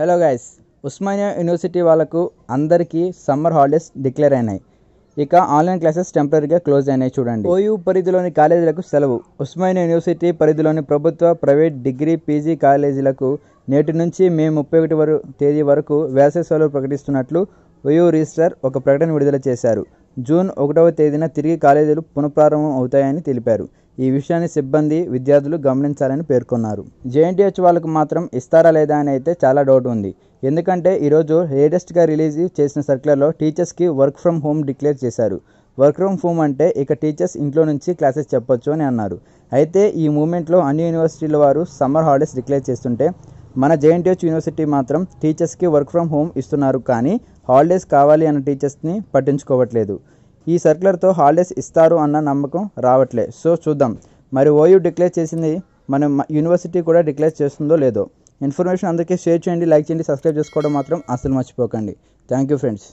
hello guys Osmania university వాళ్ళకు అందరికీ summer holidays declare అయినాయి ఇక ఆన్లైన్ క్లాసెస్ టెంపరీగా క్లోజ్ అయినాయి చూడండి ఓయూ పరిధిలోని కాలేజీలకు సెలవు ఉస్మానియా యూనివర్సిటీ పరిధిలోని ప్రభుత్వ ప్రైవేట్ డిగ్రీ పీజీ కాలేజీలకు నేటి నుంచి మే ముప్పై ఒకటి వరకు తేదీ వరకు వేసవి సెలవులు ప్రకటిస్తున్నట్లు ఓయూ రిజిస్ట్రార్ ఒక ప్రకటన విడుదల చేశారు జూన్ ఒకటవ తేదీన తిరిగి కాలేజీలు పునఃప్రారంభం అవుతాయని తెలిపారు ఈ విషయాన్ని సిబ్బంది విద్యార్థులు గమనించాలని పేర్కొన్నారు జేఎన్టీహెచ్ వాళ్ళకు మాత్రం ఇస్తారా లేదా అని అయితే చాలా డౌట్ ఉంది ఎందుకంటే ఈరోజు లేటెస్ట్గా రిలీజ్ చేసిన సర్కులర్లో టీచర్స్కి వర్క్ ఫ్రమ్ హోమ్ డిక్లేర్ చేశారు వర్క్ ఫ్రమ్ హోమ్ అంటే ఇక టీచర్స్ ఇంట్లో నుంచి క్లాసెస్ చెప్పొచ్చు అని అన్నారు అయితే ఈ మూమెంట్లో అన్ని యూనివర్సిటీల వారు సమ్మర్ హాలిడేస్ డిక్లేర్ చేస్తుంటే మన జేఎన్టీహెచ్ యూనివర్సిటీ మాత్రం టీచర్స్కి వర్క్ ఫ్రమ్ హోమ్ ఇస్తున్నారు కానీ హాలిడేస్ కావాలి అన్న టీచర్స్ని పట్టించుకోవట్లేదు ఈ సర్కులర్తో హాలిడేస్ ఇస్తారు అన్న నమ్మకం రావట్లే సో చూద్దాం మరి ఓయూ డిక్లేర్ చేసింది మన యూనివర్సిటీ కూడా డిక్లేర్ చేస్తుందో లేదో ఇన్ఫర్మేషన్ అందరికీ షేర్ చేయండి లైక్ చేయండి సబ్స్క్రైబ్ చేసుకోవడం మాత్రం అసలు మర్చిపోకండి థ్యాంక్ యూ ఫ్రెండ్స్